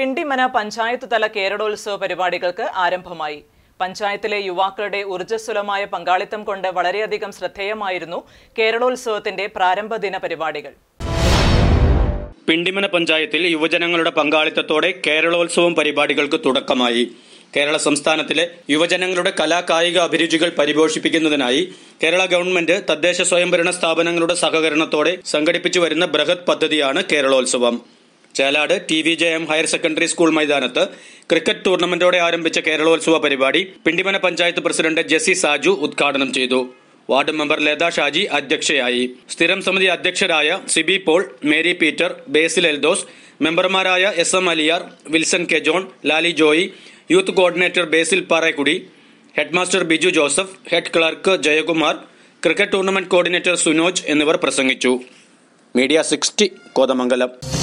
പിണ്ടിമന പഞ്ചായത്ത് തല കേരളോത്സവ പരിപാടികൾക്ക് ആരംഭമായി പഞ്ചായത്തിലെ യുവാക്കളുടെ ഊർജ്ജസ്വലമായ പങ്കാളിത്തം കൊണ്ട് വളരെയധികം ശ്രദ്ധേയമായിരുന്നു കേരളോത്സവത്തിന്റെ പ്രാരംഭ ദിന പരിപാടികൾ പിണ്ടിമന പഞ്ചായത്തിൽ യുവജനങ്ങളുടെ പങ്കാളിത്തത്തോടെ കേരളോത്സവം പരിപാടികൾക്ക് തുടക്കമായി കേരള സംസ്ഥാനത്തിലെ യുവജനങ്ങളുടെ കലാകായിക അഭിരുചികൾ പരിപോഷിപ്പിക്കുന്നതിനായി കേരള ഗവൺമെന്റ് തദ്ദേശ സ്വയംഭരണ സ്ഥാപനങ്ങളുടെ സഹകരണത്തോടെ സംഘടിപ്പിച്ചു വരുന്ന ബൃഹത് പദ്ധതിയാണ് Keralolsavam Chelad T V J M higher secondary school മൈതാനത്ത് ക്രിക്കറ്റ് ടൂർണമെന്റോടെ ആരംഭിച്ച കേരളോത്സവ പരിപാടി പിണ്ടിമന പഞ്ചായത്ത് പ്രസിഡന്റ് ജെസി സാജു ഉദ്ഘാടനം ചെയ്തു വാർഡ് മെമ്പർ ലത ഷാജി അധ്യക്ഷയായി സ്ഥിരം സമിതി അധ്യക്ഷരായ സിബി പോൾ മേരി പീറ്റർ ബേസിൽ എൽദോസ് മെമ്പർമാരായ S M Aliyar Wilson K John Lali Joy youth coordinator Basil Parekkudy headmaster Biju Joseph head clerk Jayakumar cricket tournament coordinator Sunoj എന്നിവർ പ്രസംഗിച്ചു മീഡിയ സിക്സ്റ്റി കോതമംഗലം